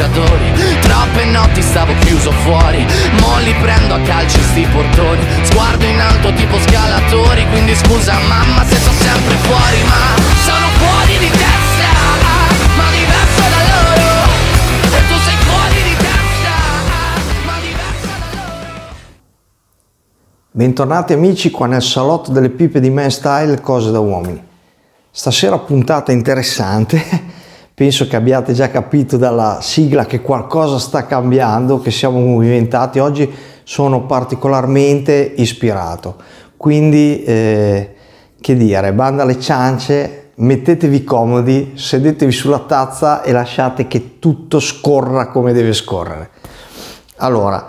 calciatori Troppe notti stavo chiuso fuori Molli prendo a calci sti portoni Sguardo in alto tipo scalatori Quindi scusa mamma se sono sempre fuori Ma sono fuori di testa Ma diverso da loro E tu sei fuori di testa Ma diverso da loro Bentornati amici qua nel salotto delle pipe di Man Style Cose da Uomini Stasera puntata interessante penso che abbiate già capito dalla sigla che qualcosa sta cambiando, che siamo movimentati. Oggi sono particolarmente ispirato. Quindi, eh, che dire, banda alle ciance, mettetevi comodi, sedetevi sulla tazza e lasciate che tutto scorra come deve scorrere. Allora,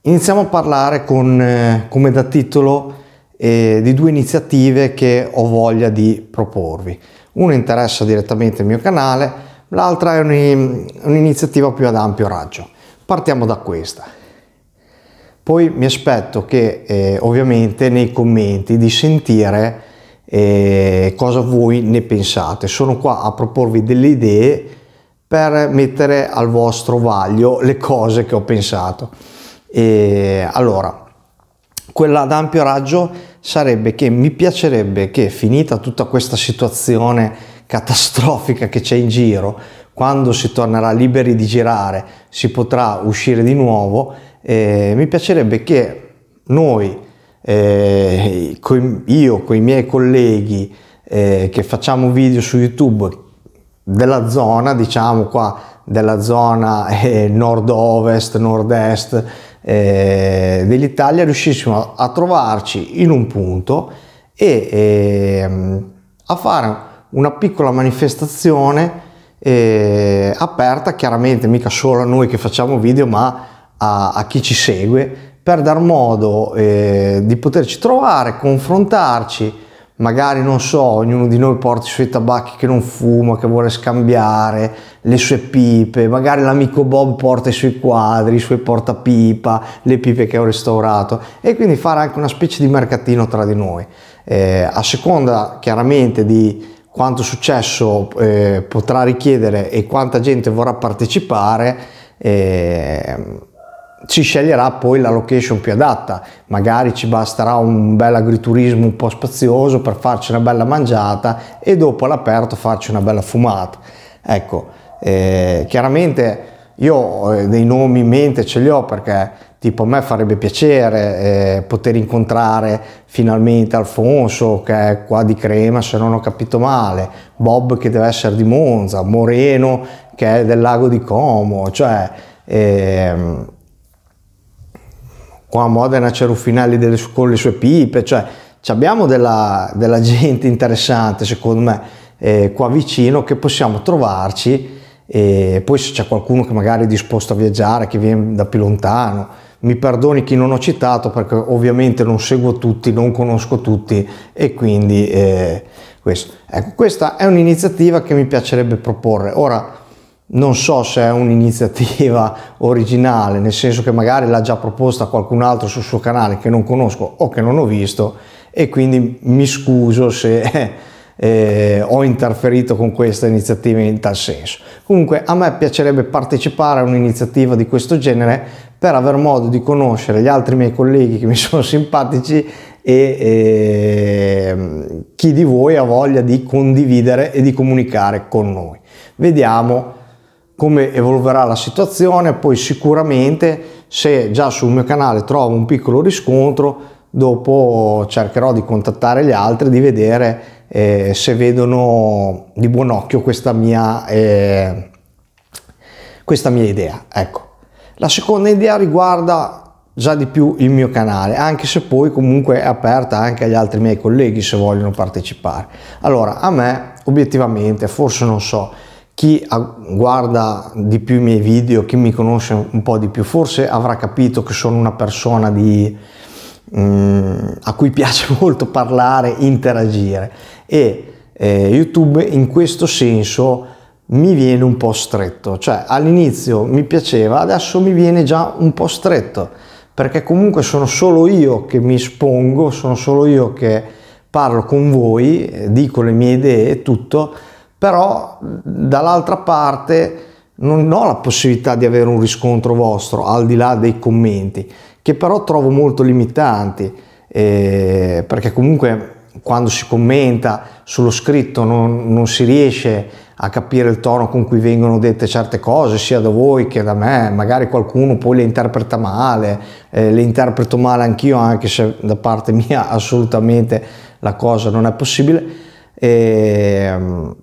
iniziamo a parlare con, eh, come da titolo, eh, di due iniziative che ho voglia di proporvi. Una interessa direttamente il mio canale, l'altra è un'iniziativa più ad ampio raggio. Partiamo da questa. Poi mi aspetto che eh, ovviamente nei commenti di sentire eh, cosa voi ne pensate. Sono qua a proporvi delle idee per mettere al vostro vaglio le cose che ho pensato. E, allora, quella ad ampio raggio sarebbe che mi piacerebbe che finita tutta questa situazione catastrofica che c'è in giro, quando si tornerà liberi di girare si potrà uscire di nuovo, eh, mi piacerebbe che noi, eh, io con i miei colleghi eh, che facciamo video su YouTube della zona, diciamo qua della zona eh, nord-ovest, nord-est eh, dell'Italia, riuscissimo a, trovarci in un punto e ehm, a fare una piccola manifestazione eh, aperta chiaramente mica solo a noi che facciamo video ma a, a chi ci segue per dar modo eh, di poterci trovare, confrontarci, magari non so, ognuno di noi porta i suoi tabacchi che non fuma, che vuole scambiare, le sue pipe, magari l'amico Bob porta i suoi quadri, i suoi portapipa, le pipe che ho restaurato e quindi fare anche una specie di mercatino tra di noi. Eh, a seconda chiaramente di, quanto successo eh, potrà richiedere e quanta gente vorrà partecipare, eh, ci sceglierà poi la location più adatta. Magari ci basterà un bel agriturismo un po' spazioso per farci una bella mangiata e dopo all'aperto farci una bella fumata. Ecco, eh, chiaramente io eh, dei nomi in mente ce li ho perché tipo a me farebbe piacere eh, poter incontrare finalmente Alfonso che è qua di Crema se non ho capito male, Bob che deve essere di Monza, Moreno che è del lago di Como, cioè ehm, qua a Modena c'è Ruffinelli delle, con le sue pipe, cioè abbiamo della, della gente interessante secondo me eh, qua vicino che possiamo trovarci e poi se c'è qualcuno che magari è disposto a viaggiare, che viene da più lontano, mi perdoni chi non ho citato perché ovviamente non seguo tutti, non conosco tutti e quindi eh, ecco, questa è un'iniziativa che mi piacerebbe proporre. Ora non so se è un'iniziativa originale, nel senso che magari l'ha già proposta qualcun altro sul suo canale che non conosco o che non ho visto e quindi mi scuso se... Eh, eh, ho interferito con questa iniziativa in tal senso. Comunque a me piacerebbe partecipare a un'iniziativa di questo genere per aver modo di conoscere gli altri miei colleghi che mi sono simpatici e, e ehm, chi di voi ha voglia di condividere e di comunicare con noi. Vediamo come evolverà la situazione, poi sicuramente se già sul mio canale trovo un piccolo riscontro, dopo cercherò di contattare gli altri, di vedere eh, se vedono di buon occhio questa mia, eh, questa mia idea. Ecco. La seconda idea riguarda già di più il mio canale, anche se poi comunque è aperta anche agli altri miei colleghi se vogliono partecipare. Allora, a me obiettivamente, forse non so, chi guarda di più i miei video, chi mi conosce un po' di più, forse avrà capito che sono una persona di, mm, a cui piace molto parlare, interagire e eh, YouTube in questo senso mi viene un po' stretto, cioè all'inizio mi piaceva, adesso mi viene già un po' stretto, perché comunque sono solo io che mi espongo, sono solo io che parlo con voi, eh, dico le mie idee e tutto, però dall'altra parte non ho la possibilità di avere un riscontro vostro, al di là dei commenti, che però trovo molto limitanti, eh, perché comunque quando si commenta sullo scritto non, non si riesce a a capire il tono con cui vengono dette certe cose, sia da voi che da me, magari qualcuno poi le interpreta male, eh, le interpreto male anch'io, anche se da parte mia assolutamente la cosa non è possibile. E, ehm,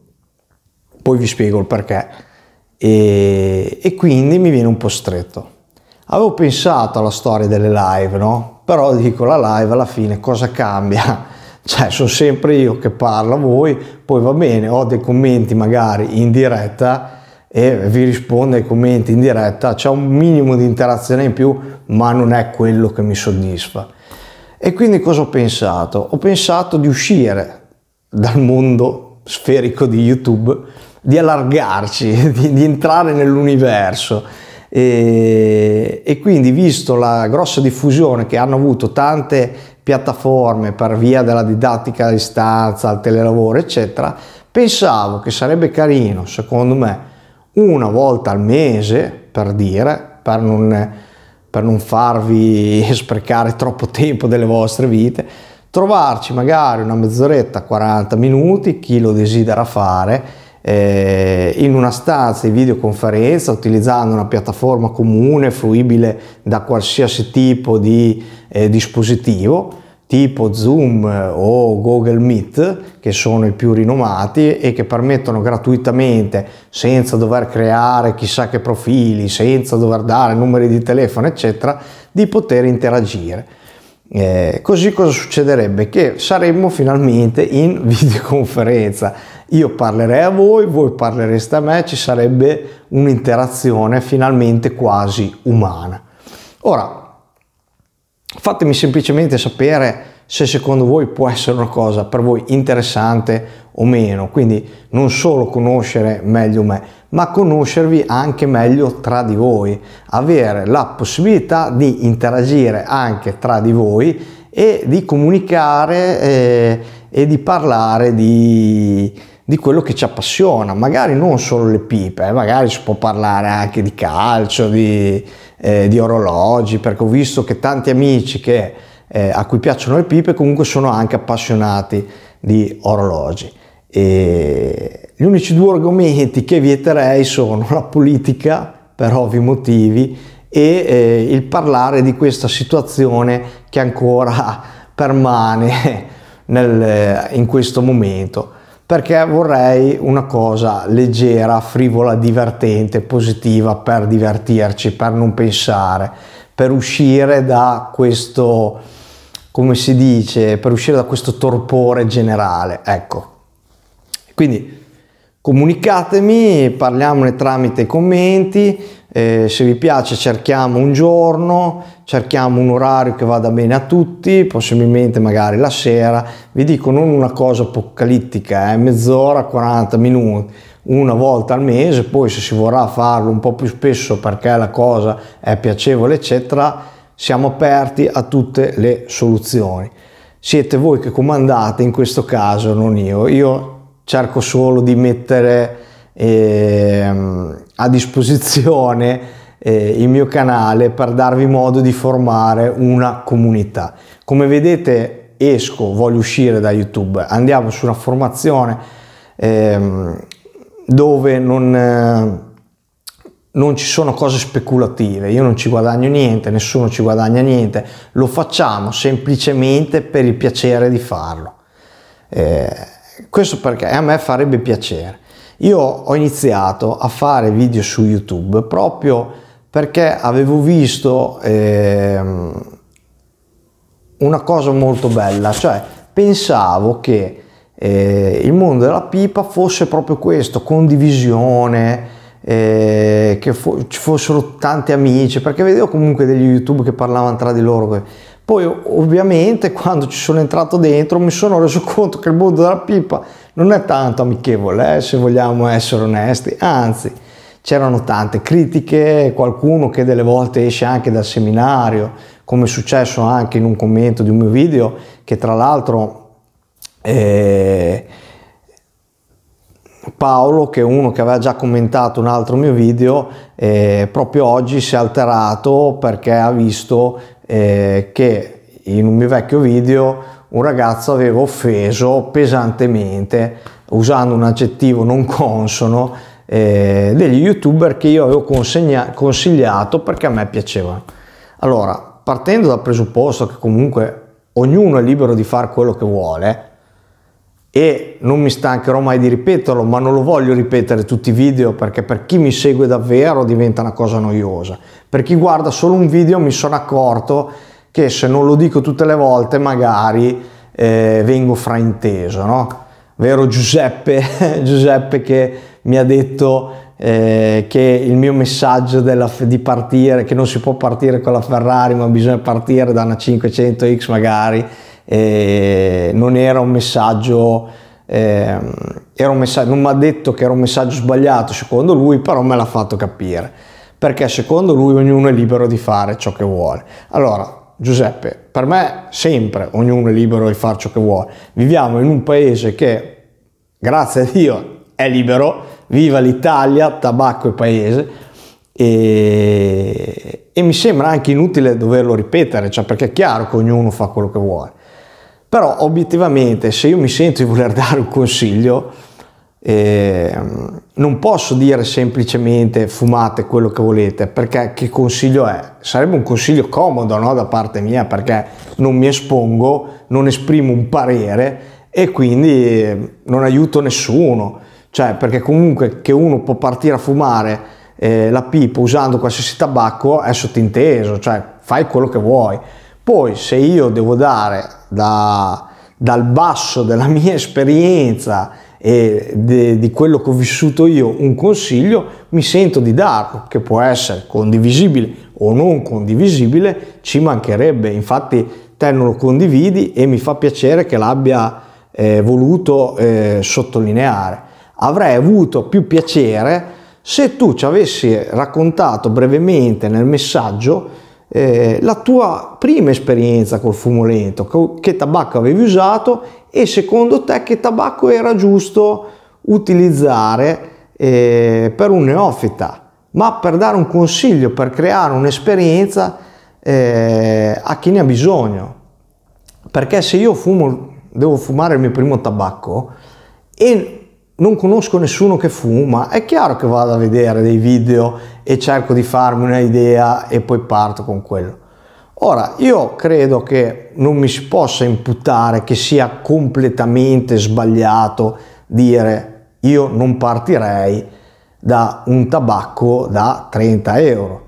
poi vi spiego il perché. E, e quindi mi viene un po' stretto. Avevo pensato alla storia delle live, no? Però dico la live alla fine cosa cambia? cioè sono sempre io che parlo a voi, poi va bene, ho dei commenti magari in diretta e vi rispondo ai commenti in diretta, c'è un minimo di interazione in più, ma non è quello che mi soddisfa. E quindi cosa ho pensato? Ho pensato di uscire dal mondo sferico di YouTube, di allargarci, di, di entrare nell'universo e, e quindi visto la grossa diffusione che hanno avuto tante piattaforme per via della didattica a distanza, al telelavoro, eccetera, pensavo che sarebbe carino, secondo me, una volta al mese, per dire, per non, per non farvi sprecare troppo tempo delle vostre vite, trovarci magari una mezz'oretta, 40 minuti, chi lo desidera fare, eh, in una stanza di videoconferenza utilizzando una piattaforma comune fruibile da qualsiasi tipo di eh, dispositivo tipo Zoom eh, o Google Meet che sono i più rinomati e che permettono gratuitamente senza dover creare chissà che profili, senza dover dare numeri di telefono eccetera di poter interagire. Eh, così cosa succederebbe? Che saremmo finalmente in videoconferenza io parlerei a voi, voi parlereste a me, ci sarebbe un'interazione finalmente quasi umana. Ora, fatemi semplicemente sapere se secondo voi può essere una cosa per voi interessante o meno, quindi non solo conoscere meglio me, ma conoscervi anche meglio tra di voi, avere la possibilità di interagire anche tra di voi e di comunicare eh, e di parlare di, di quello che ci appassiona, magari non solo le pipe, eh, magari si può parlare anche di calcio, di, eh, di orologi, perché ho visto che tanti amici che, eh, a cui piacciono le pipe comunque sono anche appassionati di orologi. E gli unici due argomenti che vieterei sono la politica, per ovvi motivi, e eh, il parlare di questa situazione che ancora permane nel, in questo momento perché vorrei una cosa leggera, frivola, divertente, positiva per divertirci, per non pensare, per uscire da questo, come si dice, per uscire da questo torpore generale. Ecco. Quindi comunicatemi, parliamone tramite i commenti, eh, se vi piace cerchiamo un giorno, cerchiamo un orario che vada bene a tutti, possibilmente magari la sera, vi dico non una cosa apocalittica, eh, mezz'ora, 40 minuti, una volta al mese, poi se si vorrà farlo un po' più spesso perché la cosa è piacevole, eccetera, siamo aperti a tutte le soluzioni. Siete voi che comandate in questo caso, non io. Io cerco solo di mettere eh, a disposizione eh, il mio canale per darvi modo di formare una comunità. Come vedete esco, voglio uscire da YouTube, andiamo su una formazione ehm, dove non, eh, non ci sono cose speculative, io non ci guadagno niente, nessuno ci guadagna niente, lo facciamo semplicemente per il piacere di farlo. Eh, questo perché a me farebbe piacere. Io ho iniziato a fare video su YouTube proprio perché avevo visto ehm, una cosa molto bella, cioè pensavo che eh, il mondo della pipa fosse proprio questo, condivisione, eh, che fo- ci fossero tanti amici, perché vedevo comunque degli YouTube che parlavano tra di loro. Poi ovviamente quando ci sono entrato dentro mi sono reso conto che il mondo della pipa non è tanto amichevole, eh, se vogliamo essere onesti, anzi c'erano tante critiche, qualcuno che delle volte esce anche dal seminario, come è successo anche in un commento di un mio video, che tra l'altro eh, Paolo, che è uno che aveva già commentato un altro mio video, eh, proprio oggi si è alterato perché ha visto eh, che in un mio vecchio video un ragazzo aveva offeso pesantemente, usando un aggettivo non consono, eh, degli youtuber che io avevo consigliato perché a me piacevano. Allora, partendo dal presupposto che comunque ognuno è libero di fare quello che vuole e non mi stancherò mai di ripeterlo, ma non lo voglio ripetere tutti i video perché per chi mi segue davvero diventa una cosa noiosa. Per chi guarda solo un video mi sono accorto che se non lo dico tutte le volte magari eh, vengo frainteso, no? Vero Giuseppe, Giuseppe che mi ha detto eh, che il mio messaggio della, di partire, che non si può partire con la Ferrari ma bisogna partire da una 500X magari, eh, non era un messaggio... Eh, era un messaggio, non mi ha detto che era un messaggio sbagliato secondo lui, però me l'ha fatto capire, perché secondo lui ognuno è libero di fare ciò che vuole. Allora, Giuseppe, per me sempre ognuno è libero di fare ciò che vuole. Viviamo in un paese che, grazie a Dio, è libero, viva l'Italia, tabacco e paese. E, e, mi sembra anche inutile doverlo ripetere, cioè perché è chiaro che ognuno fa quello che vuole. Però obiettivamente se io mi sento di voler dare un consiglio, eh, non posso dire semplicemente fumate quello che volete, perché che consiglio è? Sarebbe un consiglio comodo no? da parte mia, perché non mi espongo, non esprimo un parere e quindi ehm, non aiuto nessuno cioè, perché comunque che uno può partire a fumare eh, la pipa usando qualsiasi tabacco è sottinteso, cioè fai quello che vuoi. Poi se io devo dare da, dal basso della mia esperienza e de, di quello che ho vissuto io un consiglio, mi sento di darlo, che può essere condivisibile o non condivisibile, ci mancherebbe. Infatti te non lo condividi e mi fa piacere che l'abbia eh, voluto eh, sottolineare avrei avuto più piacere se tu ci avessi raccontato brevemente nel messaggio eh, la tua prima esperienza col fumo lento, che tabacco avevi usato e secondo te che tabacco era giusto utilizzare eh, per un neofita, ma per dare un consiglio, per creare un'esperienza eh, a chi ne ha bisogno. Perché se io fumo, devo fumare il mio primo tabacco e non conosco nessuno che fuma, è chiaro che vado a vedere dei video e cerco di farmi un'idea e poi parto con quello. Ora, io credo che non mi si possa imputare che sia completamente sbagliato dire io non partirei da un tabacco da 30 euro,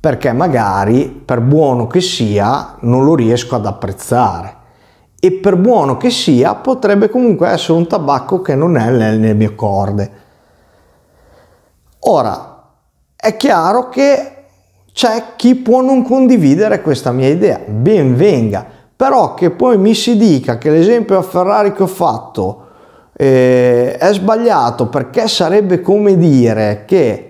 perché magari per buono che sia non lo riesco ad apprezzare e per buono che sia potrebbe comunque essere un tabacco che non è nelle mie corde. Ora, è chiaro che c'è chi può non condividere questa mia idea, ben venga, però che poi mi si dica che l'esempio a Ferrari che ho fatto eh, è sbagliato perché sarebbe come dire che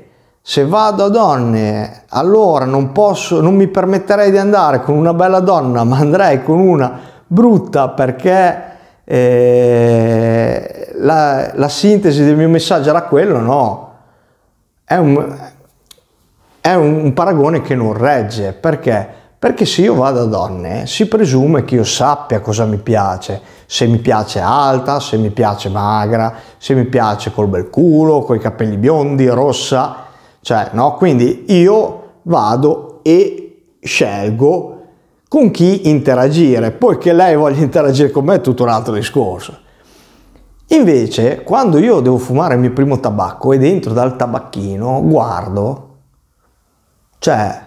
se vado a donne allora non posso non mi permetterei di andare con una bella donna ma andrei con una brutta perché eh, la, la, sintesi del mio messaggio era quello, no, è un, è un, un paragone che non regge, perché? Perché se io vado a donne si presume che io sappia cosa mi piace, se mi piace alta, se mi piace magra, se mi piace col bel culo, coi capelli biondi, rossa, cioè no, quindi io vado e scelgo con chi interagire, poiché lei voglia interagire con me è tutto un altro discorso. Invece, quando io devo fumare il mio primo tabacco e entro dal tabacchino guardo, cioè,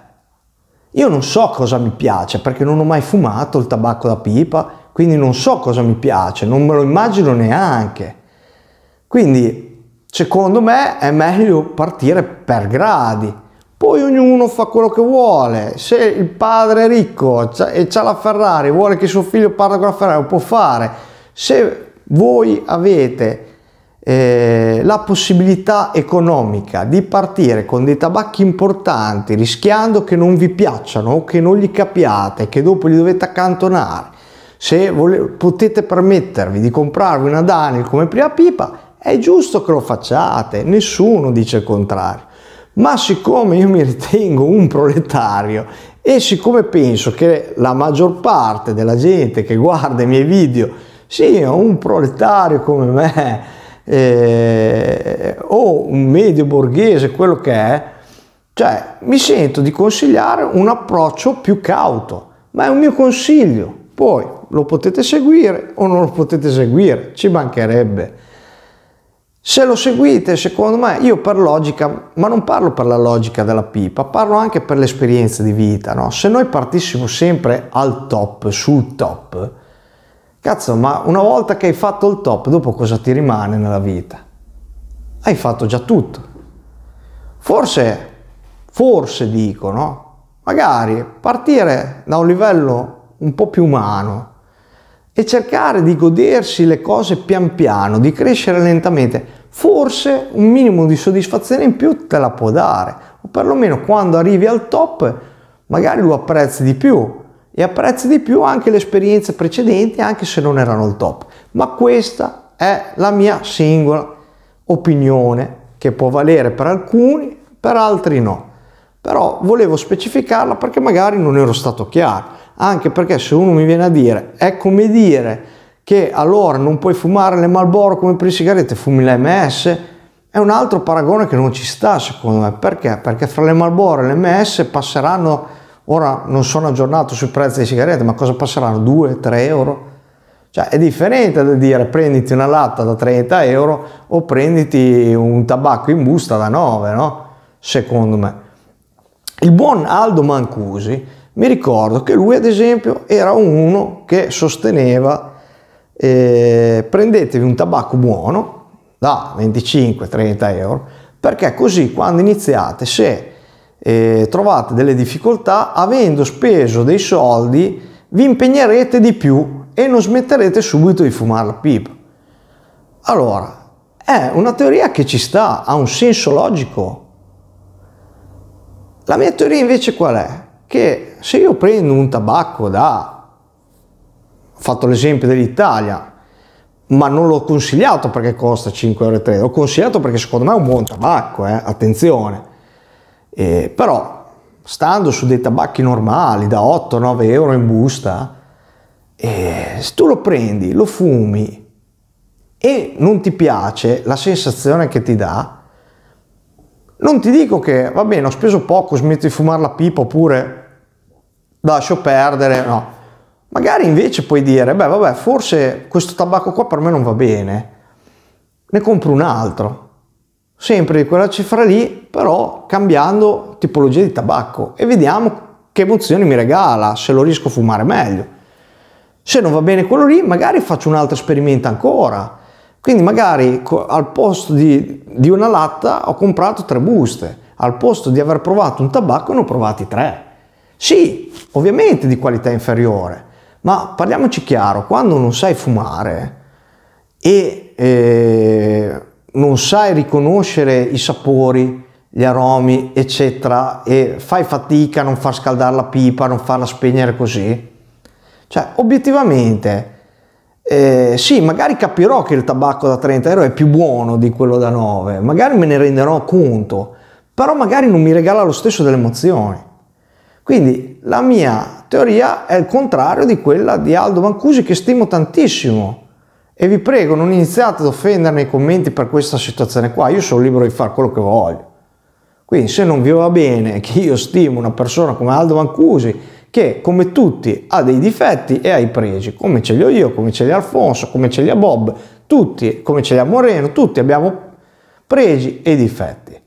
io non so cosa mi piace perché non ho mai fumato il tabacco da pipa, quindi non so cosa mi piace, non me lo immagino neanche. Quindi, secondo me, è meglio partire per gradi. Poi ognuno fa quello che vuole, se il padre è ricco e ha la Ferrari, vuole che suo figlio parli con la Ferrari, lo può fare. Se voi avete eh, la possibilità economica di partire con dei tabacchi importanti rischiando che non vi piacciono o che non li capiate che dopo li dovete accantonare se vole- potete permettervi di comprarvi una Daniel come prima pipa è giusto che lo facciate nessuno dice il contrario ma siccome io mi ritengo un proletario e siccome penso che la maggior parte della gente che guarda i miei video sia un proletario come me eh, o un medio borghese, quello che è, cioè mi sento di consigliare un approccio più cauto, ma è un mio consiglio. Poi lo potete seguire o non lo potete seguire, ci mancherebbe se lo seguite, secondo me, io per logica, ma non parlo per la logica della pipa, parlo anche per l'esperienza di vita, no? Se noi partissimo sempre al top, sul top, cazzo, ma una volta che hai fatto il top, dopo cosa ti rimane nella vita? Hai fatto già tutto. Forse, forse dico, no? Magari partire da un livello un po' più umano, e cercare di godersi le cose pian piano, di crescere lentamente, forse un minimo di soddisfazione in più te la può dare, o perlomeno quando arrivi al top magari lo apprezzi di più e apprezzi di più anche le esperienze precedenti anche se non erano il top. Ma questa è la mia singola opinione che può valere per alcuni, per altri no. Però volevo specificarla perché magari non ero stato chiaro anche perché se uno mi viene a dire è come dire che allora non puoi fumare le Marlboro come per le sigarette, fumi le MS, è un altro paragone che non ci sta secondo me, perché? Perché fra le Marlboro e le MS passeranno, ora non sono aggiornato sui prezzi delle sigarette, ma cosa passeranno? 2-3 euro? Cioè è differente da dire prenditi una latta da 30 euro o prenditi un tabacco in busta da 9, no? Secondo me. Il buon Aldo Mancusi mi ricordo che lui, ad esempio, era uno che sosteneva eh, prendetevi un tabacco buono da 25-30 euro perché così quando iniziate, se eh, trovate delle difficoltà, avendo speso dei soldi, vi impegnerete di più e non smetterete subito di fumare la pipa. Allora, è una teoria che ci sta, ha un senso logico. La mia teoria invece qual è? Che se io prendo un tabacco da, ho fatto l'esempio dell'Italia, ma non l'ho consigliato perché costa 5,3 euro, l'ho consigliato perché secondo me è un buon tabacco, eh? attenzione, eh, però stando su dei tabacchi normali da 8-9 euro in busta, eh, se tu lo prendi, lo fumi e non ti piace la sensazione che ti dà, non ti dico che va bene, ho speso poco, smetto di fumare la pipa oppure lascio perdere, no. Magari invece puoi dire, beh vabbè, forse questo tabacco qua per me non va bene, ne compro un altro, sempre di quella cifra lì, però cambiando tipologia di tabacco e vediamo che emozioni mi regala, se lo riesco a fumare meglio. Se non va bene quello lì, magari faccio un altro esperimento ancora. Quindi magari al posto di, di una latta ho comprato tre buste, al posto di aver provato un tabacco ne ho provati tre. Sì, ovviamente di qualità inferiore, ma parliamoci chiaro, quando non sai fumare e eh, non sai riconoscere i sapori, gli aromi, eccetera, e fai fatica a non far scaldare la pipa, a non farla spegnere così, cioè obiettivamente eh, sì, magari capirò che il tabacco da 30 euro è più buono di quello da 9, magari me ne renderò conto, però magari non mi regala lo stesso delle emozioni. Quindi la mia teoria è il contrario di quella di Aldo Mancusi che stimo tantissimo e vi prego non iniziate ad offendere nei commenti per questa situazione qua, io sono libero di fare quello che voglio. Quindi se non vi va bene che io stimo una persona come Aldo Mancusi che come tutti ha dei difetti e ha i pregi, come ce li ho io, come ce li ha Alfonso, come ce li ha Bob, tutti, come ce li ha Moreno, tutti abbiamo pregi e difetti.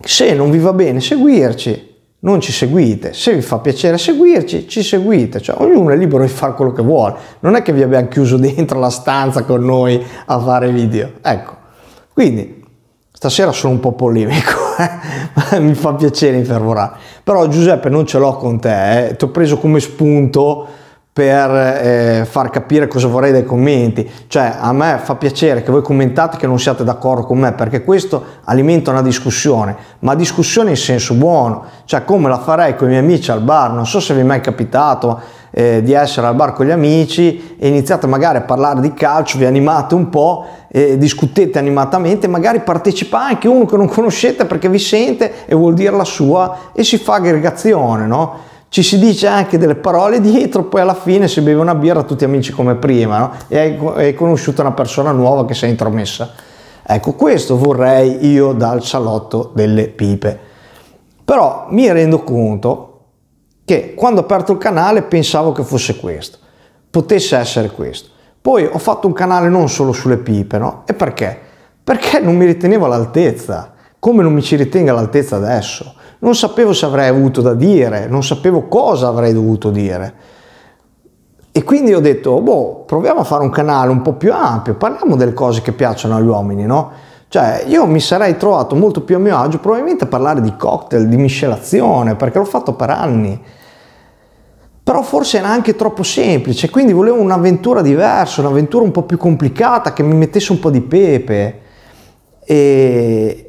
Se non vi va bene seguirci, non ci seguite. Se vi fa piacere seguirci, ci seguite, cioè ognuno è libero di fare quello che vuole. Non è che vi abbiamo chiuso dentro la stanza con noi a fare video. Ecco. Quindi stasera sono un po' polemico, eh. mi fa piacere infervorare. Però Giuseppe non ce l'ho con te, eh? ti ho preso come spunto per eh, far capire cosa vorrei dai commenti. Cioè, a me fa piacere che voi commentate che non siate d'accordo con me, perché questo alimenta una discussione, ma discussione in senso buono, cioè come la farei con i miei amici al bar. Non so se vi è mai capitato eh, di essere al bar con gli amici e iniziate magari a parlare di calcio, vi animate un po', eh, discutete animatamente, magari partecipa anche uno che non conoscete perché vi sente e vuol dire la sua e si fa aggregazione, no? ci si dice anche delle parole dietro, poi alla fine si beve una birra tutti amici come prima no? e hai, hai conosciuto una persona nuova che si è intromessa. Ecco, questo vorrei io dal salotto delle pipe. Però mi rendo conto che quando ho aperto il canale pensavo che fosse questo, potesse essere questo. Poi ho fatto un canale non solo sulle pipe, no? E perché? Perché non mi ritenevo all'altezza, come non mi ci ritengo all'altezza adesso non sapevo se avrei avuto da dire, non sapevo cosa avrei dovuto dire. E quindi ho detto, boh, proviamo a fare un canale un po' più ampio, parliamo delle cose che piacciono agli uomini, no? Cioè, io mi sarei trovato molto più a mio agio probabilmente a parlare di cocktail, di miscelazione, perché l'ho fatto per anni. Però forse era anche troppo semplice, quindi volevo un'avventura diversa, un'avventura un po' più complicata, che mi mettesse un po' di pepe. E,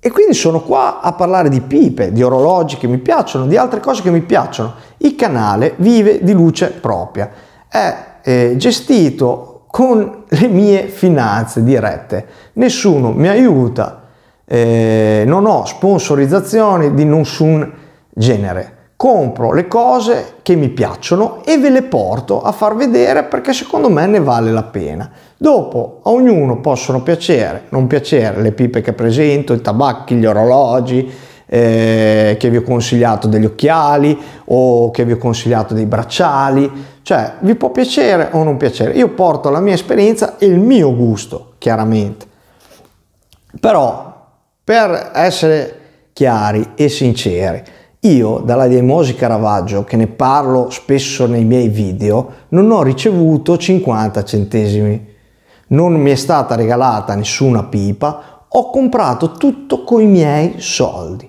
e quindi sono qua a parlare di pipe, di orologi che mi piacciono, di altre cose che mi piacciono. Il canale vive di luce propria, è eh, gestito con le mie finanze dirette, nessuno mi aiuta, eh, non ho sponsorizzazioni di nessun genere compro le cose che mi piacciono e ve le porto a far vedere perché secondo me ne vale la pena. Dopo a ognuno possono piacere, non piacere, le pipe che presento, i tabacchi, gli orologi, eh, che vi ho consigliato degli occhiali o che vi ho consigliato dei bracciali, cioè vi può piacere o non piacere. Io porto la mia esperienza e il mio gusto, chiaramente. Però per essere chiari e sinceri, io dalla Diemosi Caravaggio, che ne parlo spesso nei miei video, non ho ricevuto 50 centesimi. Non mi è stata regalata nessuna pipa, ho comprato tutto con i miei soldi.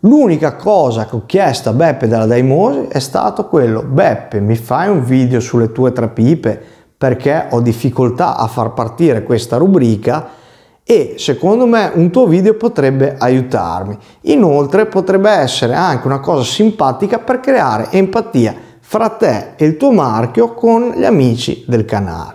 L'unica cosa che ho chiesto a Beppe dalla Daimosi è stato quello, Beppe mi fai un video sulle tue tre pipe perché ho difficoltà a far partire questa rubrica e secondo me un tuo video potrebbe aiutarmi. Inoltre potrebbe essere anche una cosa simpatica per creare empatia fra te e il tuo marchio con gli amici del canale.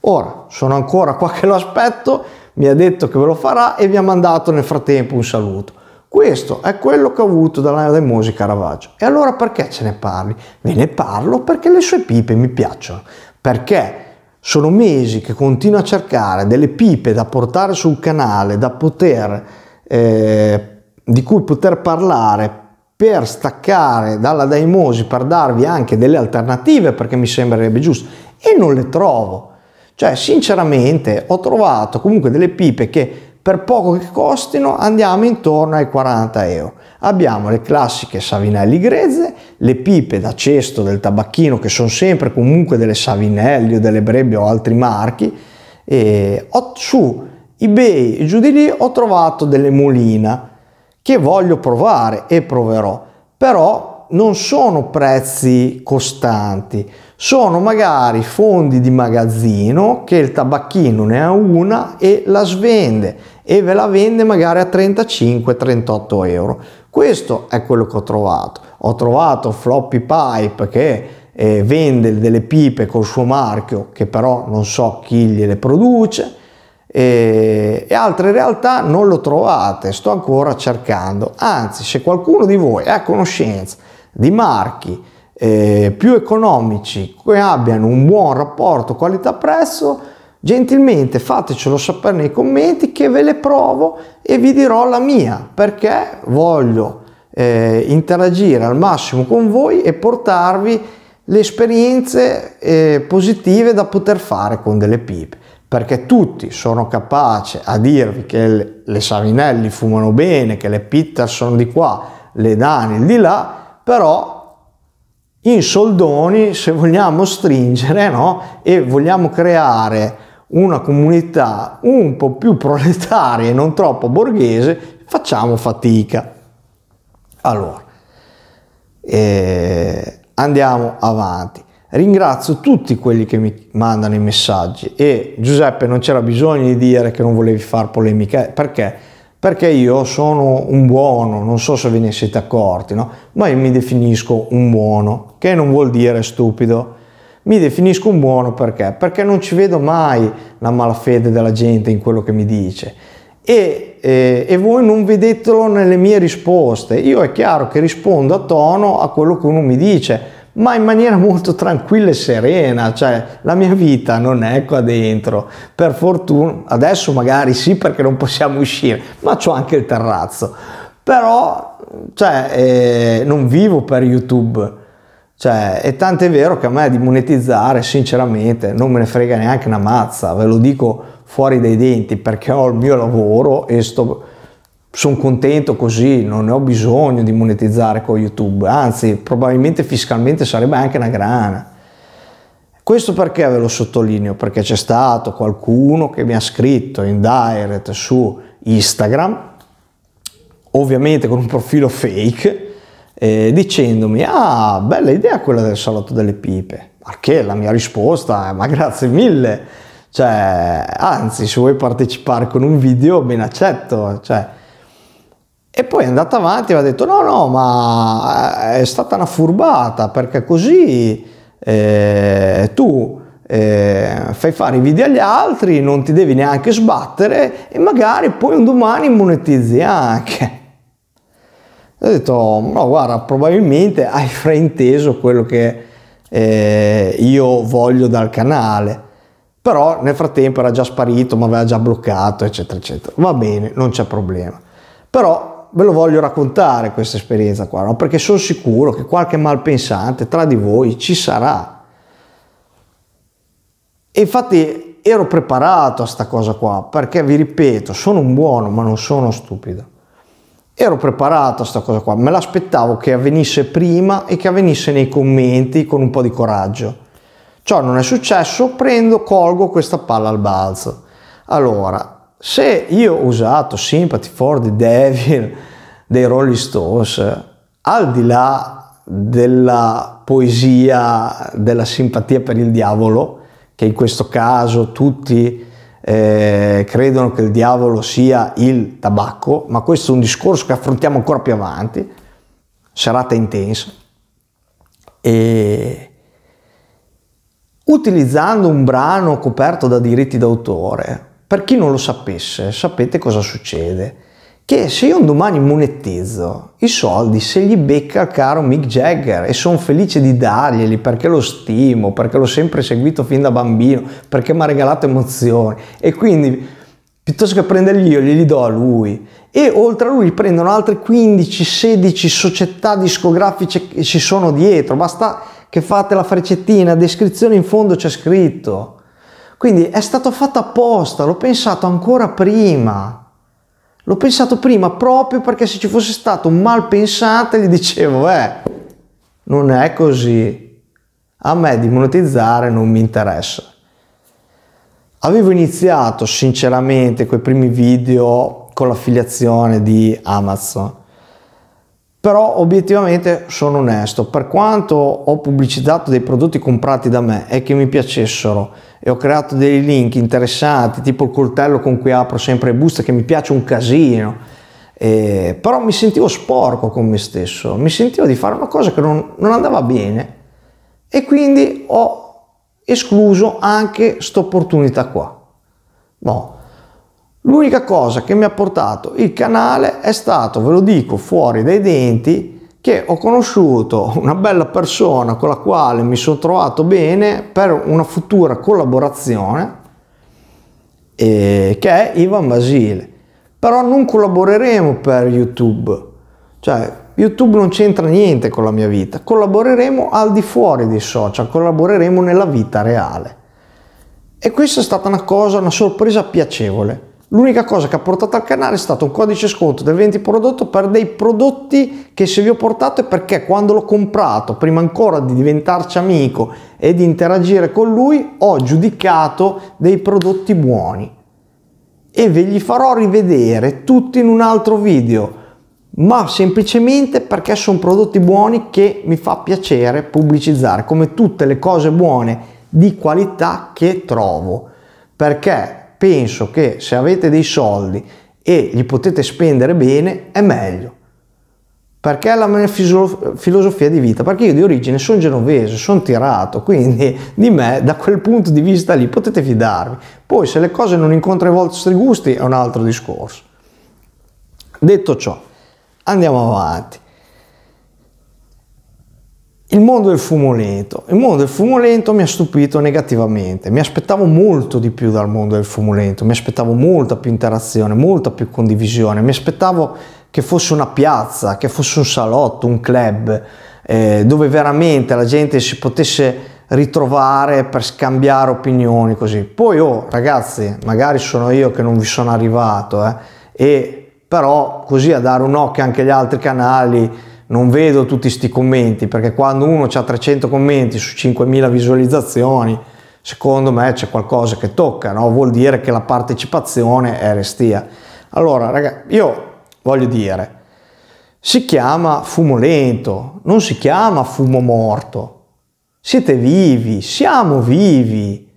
Ora, sono ancora qua che lo aspetto, mi ha detto che ve lo farà e vi ha mandato nel frattempo un saluto. Questo è quello che ho avuto dalla Demosi Caravaggio. E allora perché ce ne parli? Ve ne parlo perché le sue pipe mi piacciono, perché sono mesi che continuo a cercare delle pipe da portare sul canale, da poter, eh, di cui poter parlare per staccare dalla daimosi, per darvi anche delle alternative, perché mi sembrerebbe giusto, e non le trovo. Cioè, sinceramente, ho trovato comunque delle pipe che per poco che costino andiamo intorno ai 40 euro. Abbiamo le classiche savinelli grezze, le pipe da cesto del tabacchino che sono sempre comunque delle savinelli o delle brebbie o altri marchi. E ho, su ebay e giù di lì ho trovato delle molina che voglio provare e proverò, però non sono prezzi costanti, sono magari fondi di magazzino che il tabacchino ne ha una e la svende e ve la vende magari a 35-38 euro. Questo è quello che ho trovato. Ho trovato Floppy Pipe che eh, vende delle pipe col suo marchio che però non so chi gliele produce e, eh, e altre realtà non lo trovate, sto ancora cercando. Anzi, se qualcuno di voi è a conoscenza di marchi eh, più economici che abbiano un buon rapporto qualità-prezzo, gentilmente fatecelo sapere nei commenti che ve le provo e vi dirò la mia perché voglio eh, interagire al massimo con voi e portarvi le esperienze eh, positive da poter fare con delle pipe perché tutti sono capaci a dirvi che le Savinelli fumano bene, che le Pitter sono di qua, le Dani di là, però in soldoni se vogliamo stringere no? e vogliamo creare una comunità un po' più proletaria e non troppo borghese, facciamo fatica. Allora, eh, andiamo avanti. Ringrazio tutti quelli che mi mandano i messaggi e Giuseppe non c'era bisogno di dire che non volevi fare polemica eh, perché perché io sono un buono, non so se ve ne siete accorti, no? ma io mi definisco un buono, che non vuol dire stupido. Mi definisco un buono perché? Perché non ci vedo mai la malafede della gente in quello che mi dice. E, eh, e voi non vedetelo nelle mie risposte. Io è chiaro che rispondo a tono a quello che uno mi dice, ma in maniera molto tranquilla e serena, cioè la mia vita non è qua dentro, per fortuna, adesso magari sì perché non possiamo uscire, ma ho anche il terrazzo, però cioè, eh, non vivo per YouTube, cioè, e tant'è vero che a me di monetizzare sinceramente non me ne frega neanche una mazza, ve lo dico fuori dai denti perché ho il mio lavoro e sto sono contento così, non ne ho bisogno di monetizzare con YouTube, anzi probabilmente fiscalmente sarebbe anche una grana. Questo perché ve lo sottolineo? Perché c'è stato qualcuno che mi ha scritto in direct su Instagram, ovviamente con un profilo fake, eh, dicendomi, ah, bella idea quella del salotto delle pipe. Ma che la mia risposta è, eh, ma grazie mille, cioè, anzi, se vuoi partecipare con un video, ben accetto, cioè, e poi è andata avanti e ha detto no, no, ma eh, è stata una furbata perché così eh, tu eh, fai fare i video agli altri, non ti devi neanche sbattere e magari poi un domani monetizzi anche. Ho detto no, guarda, probabilmente hai frainteso quello che eh, io voglio dal canale però nel frattempo era già sparito, mi aveva già bloccato, eccetera, eccetera. Va bene, non c'è problema. Però ve lo voglio raccontare questa esperienza qua, no? perché sono sicuro che qualche malpensante tra di voi ci sarà. E infatti ero preparato a sta cosa qua, perché vi ripeto, sono un buono ma non sono stupido. Ero preparato a sta cosa qua, me l'aspettavo che avvenisse prima e che avvenisse nei commenti con un po' di coraggio. Ciò non è successo, prendo, colgo questa palla al balzo. Allora, se io ho usato Sympathy for the Devil dei Rolling Stones, al di là della poesia, della simpatia per il diavolo, che in questo caso tutti eh, credono che il diavolo sia il tabacco, ma questo è un discorso che affrontiamo ancora più avanti, serata intensa, e utilizzando un brano coperto da diritti d'autore, per chi non lo sapesse, sapete cosa succede? Che se io un domani monetizzo i soldi, se li becca il caro Mick Jagger e sono felice di darglieli perché lo stimo, perché l'ho sempre seguito fin da bambino, perché mi ha regalato emozioni e quindi piuttosto che prenderli io glieli do a lui e oltre a lui prendono altre 15-16 società discografiche che ci sono dietro basta che fate la freccettina descrizione in fondo c'è scritto quindi è stato fatto apposta, l'ho pensato ancora prima. L'ho pensato prima proprio perché se ci fosse stato un mal pensante gli dicevo, eh, non è così. A me di monetizzare non mi interessa. Avevo iniziato sinceramente quei primi video con l'affiliazione di Amazon però obiettivamente sono onesto, per quanto ho pubblicizzato dei prodotti comprati da me e che mi piacessero e ho creato dei link interessanti, tipo il coltello con cui apro sempre buste che mi piace un casino, eh, però mi sentivo sporco con me stesso, mi sentivo di fare una cosa che non, non andava bene e quindi ho escluso anche questa opportunità qua. No. L'unica cosa che mi ha portato il canale è stato, ve lo dico, fuori dai denti che ho conosciuto una bella persona con la quale mi sono trovato bene per una futura collaborazione eh, che è Ivan Basile. Però non collaboreremo per YouTube, cioè YouTube non c'entra niente con la mia vita, collaboreremo al di fuori dei social, collaboreremo nella vita reale. E questa è stata una cosa, una sorpresa piacevole L'unica cosa che ha portato al canale è stato un codice sconto del 20 prodotto per dei prodotti che se vi ho portato è perché quando l'ho comprato, prima ancora di diventarci amico e di interagire con lui, ho giudicato dei prodotti buoni e ve li farò rivedere tutti in un altro video, ma semplicemente perché sono prodotti buoni che mi fa piacere pubblicizzare, come tutte le cose buone di qualità che trovo, perché penso che se avete dei soldi e li potete spendere bene è meglio. Perché è la mia filosofia di vita? Perché io di origine sono genovese, sono tirato, quindi di me da quel punto di vista lì potete fidarvi. Poi se le cose non incontrano i vostri gusti è un altro discorso. Detto ciò, andiamo avanti. Il mondo del fumo lento. Il mondo del fumo lento mi ha stupito negativamente. Mi aspettavo molto di più dal mondo del fumo lento, mi aspettavo molta più interazione, molta più condivisione, mi aspettavo che fosse una piazza, che fosse un salotto, un club, eh, dove veramente la gente si potesse ritrovare per scambiare opinioni così. Poi oh ragazzi, magari sono io che non vi sono arrivato, eh, e però così a dare un occhio anche agli altri canali non vedo tutti questi commenti perché quando uno ha 300 commenti su 5.000 visualizzazioni secondo me c'è qualcosa che tocca no? vuol dire che la partecipazione è restia allora ragazzi io voglio dire si chiama fumo lento non si chiama fumo morto siete vivi siamo vivi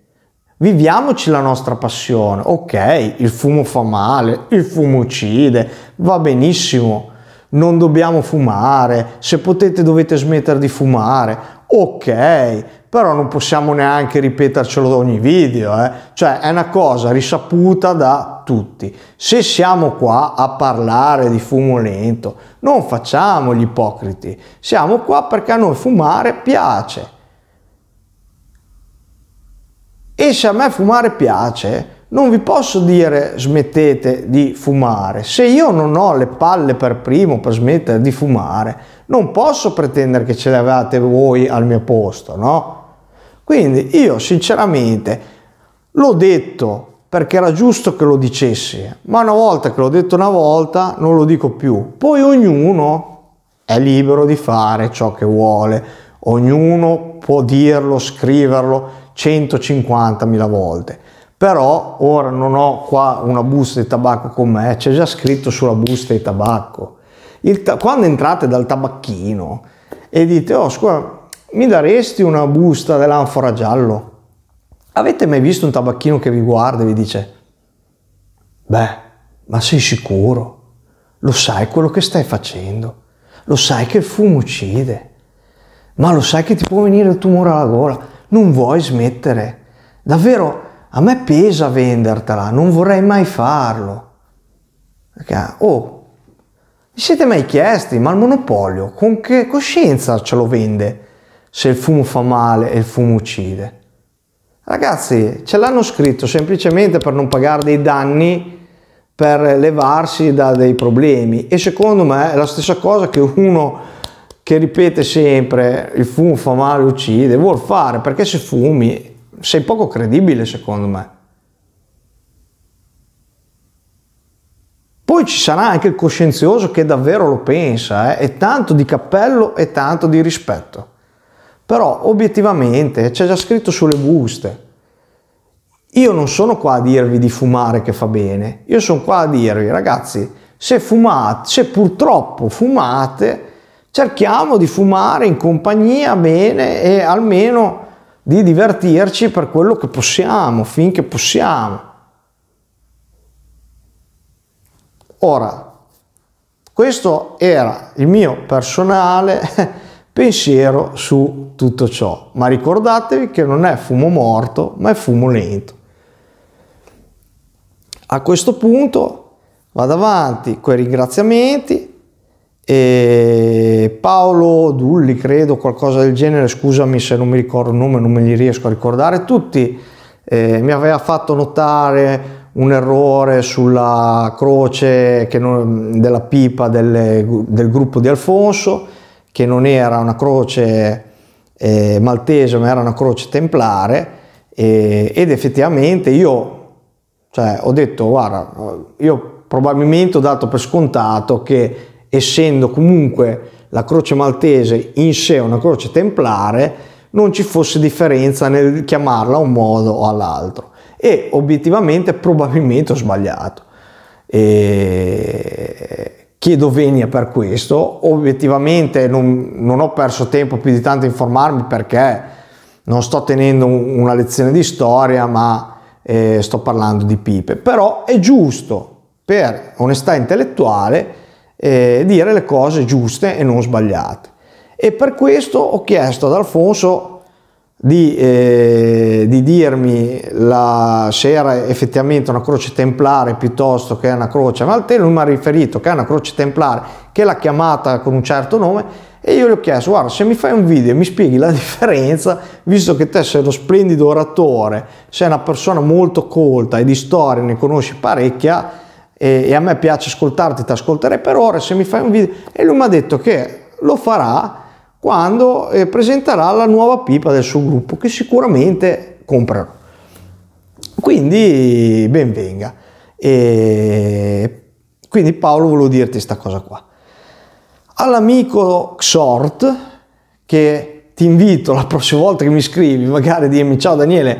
Viviamoci la nostra passione. Ok, il fumo fa male, il fumo uccide, va benissimo, non dobbiamo fumare, se potete dovete smettere di fumare, ok, però non possiamo neanche ripetercelo da ogni video, eh? cioè è una cosa risaputa da tutti. Se siamo qua a parlare di fumo lento, non facciamo gli ipocriti, siamo qua perché a noi fumare piace. E se a me fumare piace, non vi posso dire smettete di fumare. Se io non ho le palle per primo per smettere di fumare, non posso pretendere che ce le avevate voi al mio posto, no? Quindi io sinceramente l'ho detto perché era giusto che lo dicessi, ma una volta che l'ho detto una volta non lo dico più. Poi ognuno è libero di fare ciò che vuole, ognuno può dirlo, scriverlo 150.000 volte però ora non ho qua una busta di tabacco con me, c'è già scritto sulla busta di tabacco. Ta quando entrate dal tabacchino e dite, oh scusa, mi daresti una busta dell'anfora giallo? Avete mai visto un tabacchino che vi guarda e vi dice, beh, ma sei sicuro? Lo sai quello che stai facendo? Lo sai che il fumo uccide? Ma lo sai che ti può venire il tumore alla gola? Non vuoi smettere? Davvero? a me pesa vendertela, non vorrei mai farlo. Perché, oh, vi siete mai chiesti, ma il monopolio con che coscienza ce lo vende se il fumo fa male e il fumo uccide? Ragazzi, ce l'hanno scritto semplicemente per non pagare dei danni, per levarsi da dei problemi e secondo me è la stessa cosa che uno che ripete sempre il fumo fa male, uccide, vuol fare perché se fumi sei poco credibile secondo me. Poi ci sarà anche il coscienzioso che davvero lo pensa, eh? e tanto di cappello e tanto di rispetto. Però obiettivamente c'è già scritto sulle buste. Io non sono qua a dirvi di fumare che fa bene, io sono qua a dirvi ragazzi, se fumate, se purtroppo fumate, cerchiamo di fumare in compagnia bene e almeno di divertirci per quello che possiamo, finché possiamo. Ora, questo era il mio personale pensiero su tutto ciò, ma ricordatevi che non è fumo morto, ma è fumo lento. A questo punto vado avanti con i ringraziamenti, e Paolo Dulli, credo, qualcosa del genere, scusami se non mi ricordo il nome, non me li riesco a ricordare tutti, eh, mi aveva fatto notare un errore sulla croce non, della pipa delle, del gruppo di Alfonso, che non era una croce eh, maltese ma era una croce templare eh, ed effettivamente io cioè, ho detto guarda, io probabilmente ho dato per scontato che essendo comunque la croce maltese in sé una croce templare, non ci fosse differenza nel chiamarla a un modo o all'altro. E obiettivamente probabilmente ho sbagliato. E chiedo venia per questo. Obiettivamente non, non, ho perso tempo più di tanto a informarmi perché non sto tenendo una lezione di storia, ma eh, sto parlando di pipe. Però è giusto, per onestà intellettuale, eh, dire le cose giuste e non sbagliate. E per questo ho chiesto ad Alfonso di, eh, di dirmi la, se era effettivamente una croce templare piuttosto che una croce malte, lui mi ha riferito che è una croce templare che l'ha chiamata con un certo nome e io gli ho chiesto guarda se mi fai un video e mi spieghi la differenza visto che te sei uno splendido oratore sei una persona molto colta e di storia ne conosci parecchia e, e a me piace ascoltarti, ti ascolterei per ore se mi fai un video. E lui mi ha detto che lo farà quando eh, presenterà la nuova pipa del suo gruppo che sicuramente comprerò. Quindi benvenga. E quindi Paolo volevo dirti questa cosa qua. All'amico Xort che ti invito la prossima volta che mi scrivi, magari dimmi ciao Daniele,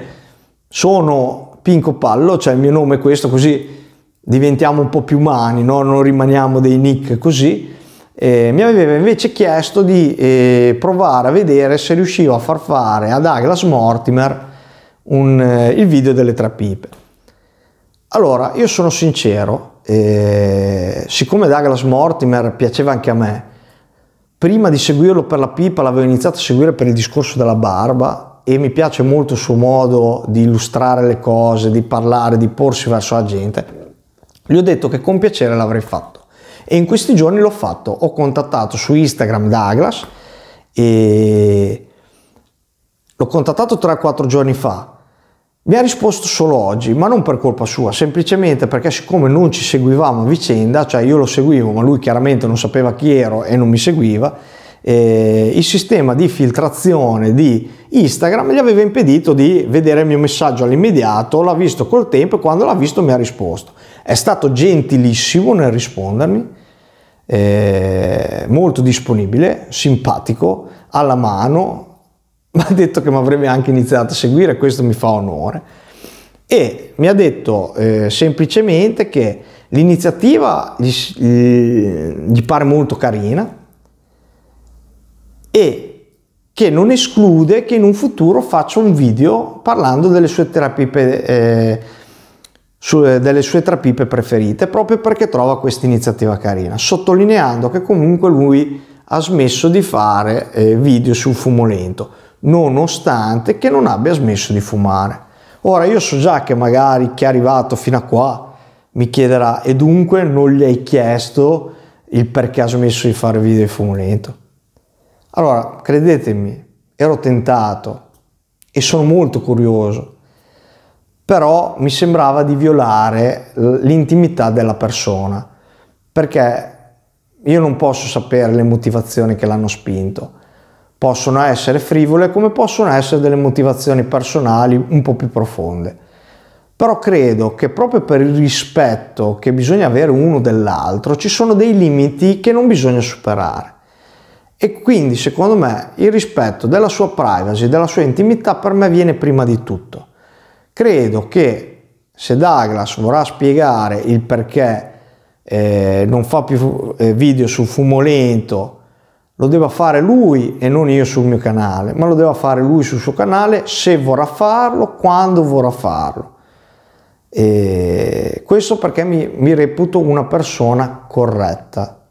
sono Pinco Pallo, cioè il mio nome è questo, così diventiamo un po' più umani, no? non rimaniamo dei nick così. Eh, mi aveva invece chiesto di eh, provare a vedere se riuscivo a far fare a Douglas Mortimer un, eh, il video delle tre pipe. Allora, io sono sincero, eh, siccome Douglas Mortimer piaceva anche a me, prima di seguirlo per la pipa l'avevo iniziato a seguire per il discorso della barba e mi piace molto il suo modo di illustrare le cose, di parlare, di porsi verso la gente gli ho detto che con piacere l'avrei fatto e in questi giorni l'ho fatto. Ho contattato su Instagram Douglas e l'ho contattato 3-4 giorni fa. Mi ha risposto solo oggi, ma non per colpa sua, semplicemente perché siccome non ci seguivamo a vicenda, cioè io lo seguivo, ma lui chiaramente non sapeva chi ero e non mi seguiva, eh, il sistema di filtrazione di Instagram gli aveva impedito di vedere il mio messaggio all'immediato, l'ha visto col tempo e quando l'ha visto mi ha risposto. È stato gentilissimo nel rispondermi, eh, molto disponibile, simpatico, alla mano, mi ha detto che mi avrebbe anche iniziato a seguire, questo mi fa onore, e mi ha detto eh, semplicemente che l'iniziativa gli, gli pare molto carina e che non esclude che in un futuro faccia un video parlando delle sue terapie eh, eh, delle sue trapipe preferite proprio perché trova questa iniziativa carina, sottolineando che comunque lui ha smesso di fare eh, video sul fumo lento, nonostante che non abbia smesso di fumare. Ora io so già che magari chi è arrivato fino a qua mi chiederà e dunque non gli hai chiesto il perché ha smesso di fare video di fumo lento. Allora, credetemi, ero tentato e sono molto curioso però mi sembrava di violare l'intimità della persona, perché io non posso sapere le motivazioni che l'hanno spinto. Possono essere frivole come possono essere delle motivazioni personali un po' più profonde. Però credo che proprio per il rispetto che bisogna avere uno dell'altro ci sono dei limiti che non bisogna superare. E quindi secondo me il rispetto della sua privacy, della sua intimità per me viene prima di tutto. Credo che se Douglas vorrà spiegare il perché eh, non fa più eh, video sul fumo lento, lo deve fare lui e non io sul mio canale, ma lo deve fare lui sul suo canale se vorrà farlo, quando vorrà farlo. E questo perché mi, mi reputo una persona corretta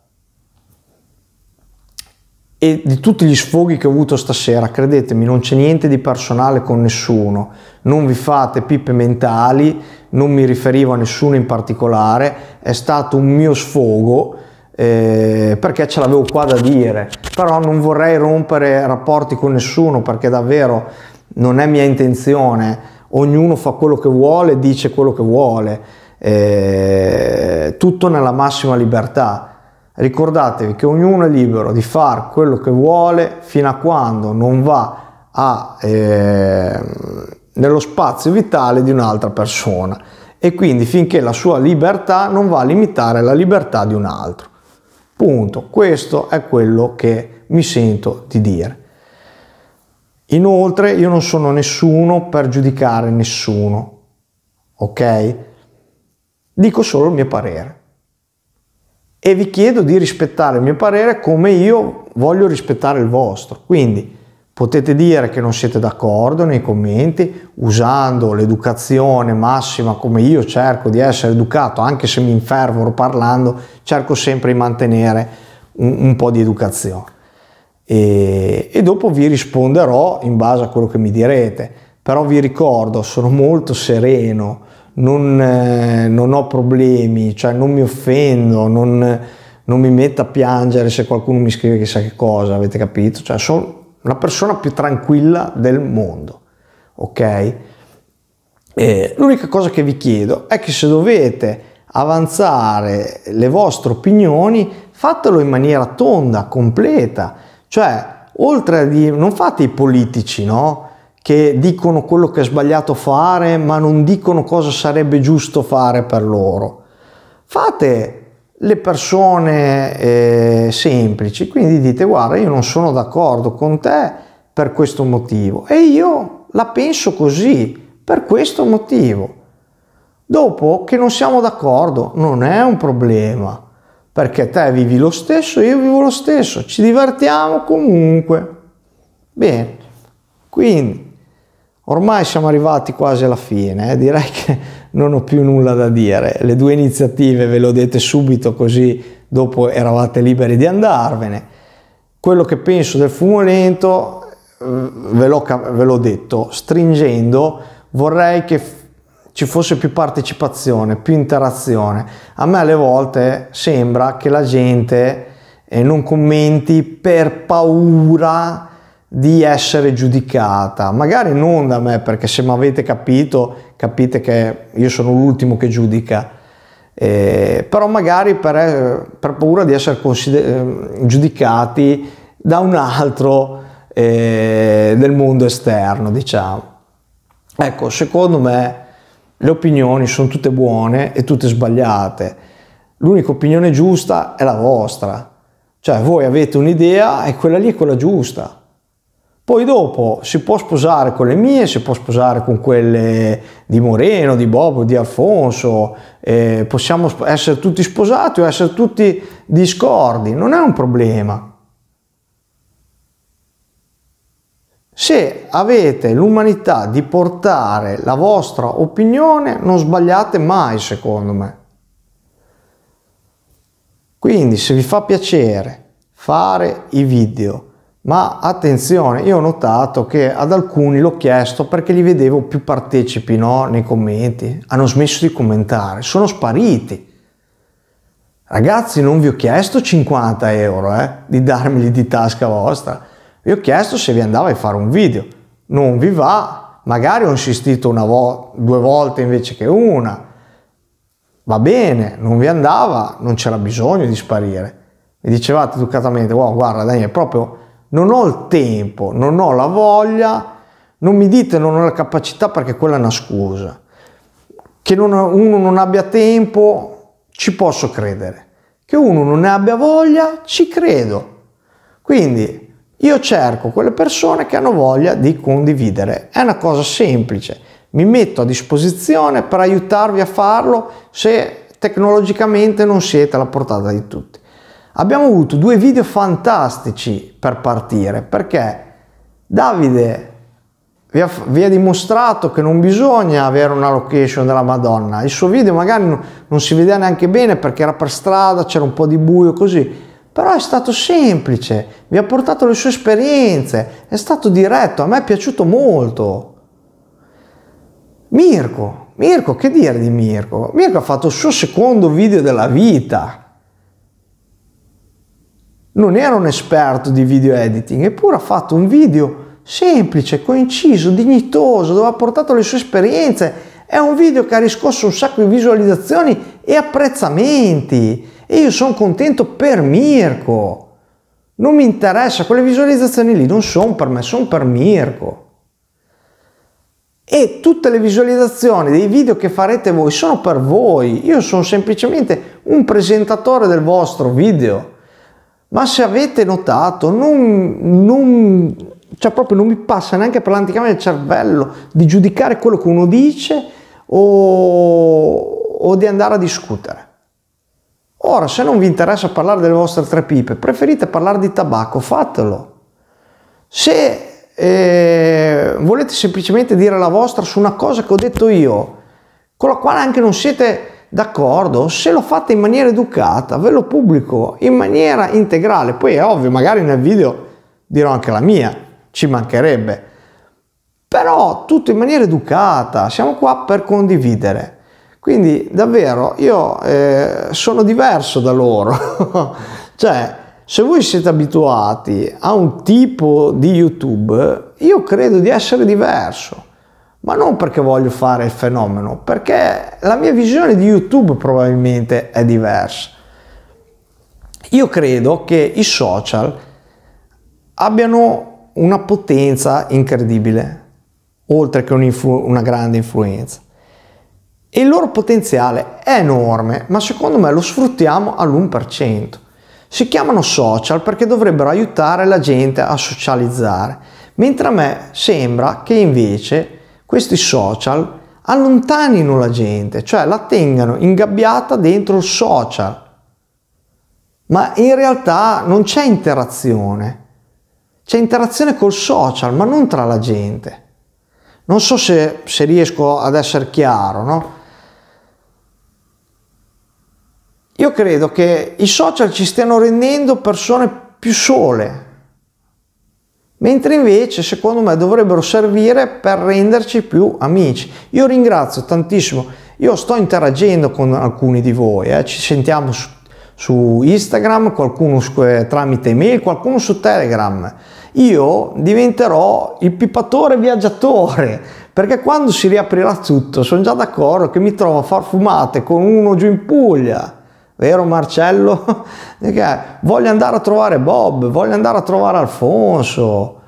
e di tutti gli sfoghi che ho avuto stasera, credetemi, non c'è niente di personale con nessuno, non vi fate pippe mentali, non mi riferivo a nessuno in particolare, è stato un mio sfogo eh, perché ce l'avevo qua da dire, però non vorrei rompere rapporti con nessuno perché davvero non è mia intenzione, ognuno fa quello che vuole, dice quello che vuole, eh, tutto nella massima libertà Ricordatevi che ognuno è libero di fare quello che vuole fino a quando non va a, eh, nello spazio vitale di un'altra persona e quindi finché la sua libertà non va a limitare la libertà di un altro. Punto. Questo è quello che mi sento di dire. Inoltre io non sono nessuno per giudicare nessuno, ok? Dico solo il mio parere e vi chiedo di rispettare il mio parere come io voglio rispettare il vostro. Quindi potete dire che non siete d'accordo nei commenti usando l'educazione massima come io cerco di essere educato, anche se mi infervoro parlando, cerco sempre di mantenere un, un po' di educazione. E, e dopo vi risponderò in base a quello che mi direte, però vi ricordo, sono molto sereno non, eh, non ho problemi, cioè non mi offendo, non, non, mi metto a piangere se qualcuno mi scrive chissà che cosa, avete capito? Cioè sono la persona più tranquilla del mondo, ok? E eh, l'unica cosa che vi chiedo è che se dovete avanzare le vostre opinioni, fatelo in maniera tonda, completa, cioè oltre a di non fate i politici, no? che dicono quello che è sbagliato fare, ma non dicono cosa sarebbe giusto fare per loro. Fate le persone eh, semplici, quindi dite guarda io non sono d'accordo con te per questo motivo e io la penso così per questo motivo. Dopo che non siamo d'accordo non è un problema, perché te vivi lo stesso, io vivo lo stesso, ci divertiamo comunque. Bene, quindi Ormai siamo arrivati quasi alla fine, eh? direi che non ho più nulla da dire. Le due iniziative ve le ho dette subito così dopo eravate liberi di andarvene. Quello che penso del fumo lento eh, ve l'ho, ve l'ho detto, stringendo vorrei che ci fosse più partecipazione, più interazione. A me alle volte sembra che la gente eh, non commenti per paura di essere giudicata, magari non da me, perché se mi avete capito, capite che io sono l'ultimo che giudica, eh, però magari per, eh, per paura di essere consider- eh, giudicati da un altro eh, del mondo esterno, diciamo. Ecco, secondo me le opinioni sono tutte buone e tutte sbagliate. L'unica opinione giusta è la vostra, cioè voi avete un'idea e quella lì è quella giusta poi dopo si può sposare con le mie, si può sposare con quelle di Moreno, di Bobo, di Alfonso, eh, possiamo essere tutti sposati o essere tutti discordi, non è un problema. Se avete l'umanità di portare la vostra opinione, non sbagliate mai, secondo me. Quindi se vi fa piacere fare i video, ma attenzione, io ho notato che ad alcuni l'ho chiesto perché li vedevo più partecipi no? nei commenti, hanno smesso di commentare, sono spariti. Ragazzi, non vi ho chiesto 50 euro eh, di darmeli di tasca vostra, vi ho chiesto se vi andava a fare un video, non vi va, magari ho insistito vo due volte invece che una, va bene, non vi andava, non c'era bisogno di sparire. Mi dicevate educatamente, wow, guarda Daniele, proprio non ho il tempo, non ho la voglia, non mi dite non ho la capacità perché quella è una scusa. Che non, uno non abbia tempo, ci posso credere. Che uno non ne abbia voglia, ci credo. Quindi io cerco quelle persone che hanno voglia di condividere. È una cosa semplice. Mi metto a disposizione per aiutarvi a farlo se tecnologicamente non siete alla portata di tutti. Abbiamo avuto due video fantastici per partire perché Davide vi ha, vi ha, dimostrato che non bisogna avere una location della Madonna. Il suo video magari non, non si vedeva neanche bene perché era per strada, c'era un po' di buio così, però è stato semplice, vi ha portato le sue esperienze, è stato diretto, a me è piaciuto molto. Mirko, Mirko, che dire di Mirko? Mirko ha fatto il suo secondo video della vita non era un esperto di video editing, eppure ha fatto un video semplice, conciso, dignitoso, dove ha portato le sue esperienze. È un video che ha riscosso un sacco di visualizzazioni e apprezzamenti e io sono contento per Mirko. Non mi interessa, quelle visualizzazioni lì non sono per me, sono per Mirko. E tutte le visualizzazioni dei video che farete voi sono per voi. Io sono semplicemente un presentatore del vostro video ma se avete notato, non, non, cioè proprio non mi passa neanche per l'anticamera del cervello di giudicare quello che uno dice o, o di andare a discutere. Ora, se non vi interessa parlare delle vostre tre pipe, preferite parlare di tabacco, fatelo. Se eh, volete semplicemente dire la vostra su una cosa che ho detto io, con la quale anche non siete d'accordo, se lo fate in maniera educata, ve lo pubblico in maniera integrale. Poi è ovvio, magari nel video dirò anche la mia, ci mancherebbe. Però tutto in maniera educata, siamo qua per condividere. Quindi davvero io eh, sono diverso da loro. cioè, se voi siete abituati a un tipo di YouTube, io credo di essere diverso ma non perché voglio fare il fenomeno, perché la mia visione di YouTube probabilmente è diversa. Io credo che i social abbiano una potenza incredibile, oltre che una grande influenza. E il loro potenziale è enorme, ma secondo me lo sfruttiamo all'1%. Si chiamano social perché dovrebbero aiutare la gente a socializzare, mentre a me sembra che invece questi social allontanino la gente, cioè la tengano ingabbiata dentro il social. Ma in realtà non c'è interazione. C'è interazione col social, ma non tra la gente. Non so se, se riesco ad essere chiaro, no? Io credo che i social ci stiano rendendo persone più sole, mentre invece secondo me dovrebbero servire per renderci più amici. Io ringrazio tantissimo, io sto interagendo con alcuni di voi, eh. ci sentiamo su, su Instagram, qualcuno su, eh, tramite email, qualcuno su Telegram. Io diventerò il pipatore viaggiatore perché quando si riaprirà tutto sono già d'accordo che mi trovo a far fumate con uno giù in Puglia vero Marcello? voglio andare a trovare Bob, voglio andare a trovare Alfonso.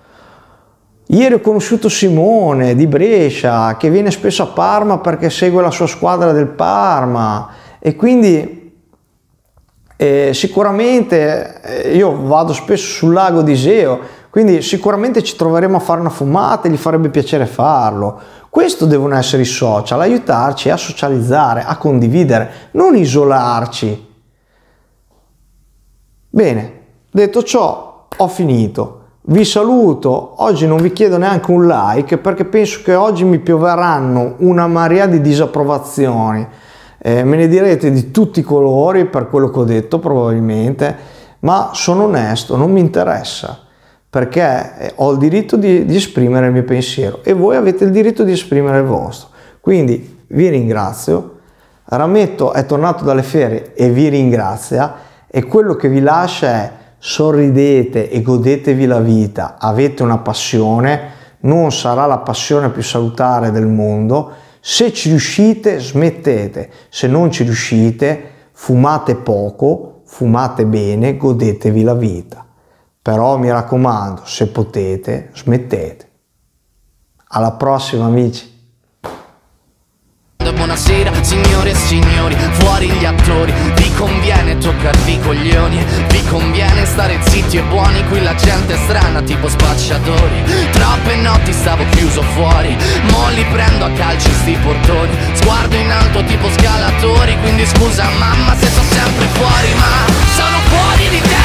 Ieri ho conosciuto Simone di Brescia che viene spesso a Parma perché segue la sua squadra del Parma e quindi eh, sicuramente eh, io vado spesso sul lago di Iseo, quindi sicuramente ci troveremo a fare una fumata e gli farebbe piacere farlo. Questo devono essere i social, aiutarci a socializzare, a condividere, non isolarci. Bene, detto ciò, ho finito. Vi saluto, oggi non vi chiedo neanche un like perché penso che oggi mi pioveranno una marea di disapprovazioni. Eh, me ne direte di tutti i colori per quello che ho detto probabilmente, ma sono onesto, non mi interessa perché ho il diritto di, di, esprimere il mio pensiero e voi avete il diritto di esprimere il vostro. Quindi vi ringrazio, Rametto è tornato dalle ferie e vi ringrazia e quello che vi lascia è sorridete e godetevi la vita, avete una passione, non sarà la passione più salutare del mondo, se ci riuscite smettete, se non ci riuscite fumate poco, fumate bene, godetevi la vita. Però mi raccomando, se potete, smettete. Alla prossima amici! Buonasera signore e signori, fuori gli attori Vi conviene toccarvi i coglioni Vi conviene stare zitti e buoni Qui la gente è strana tipo spacciatori Troppe notti stavo chiuso fuori Molli prendo a calci sti portoni Sguardo in alto tipo scalatori Quindi scusa mamma se sono sempre fuori Ma sono fuori di te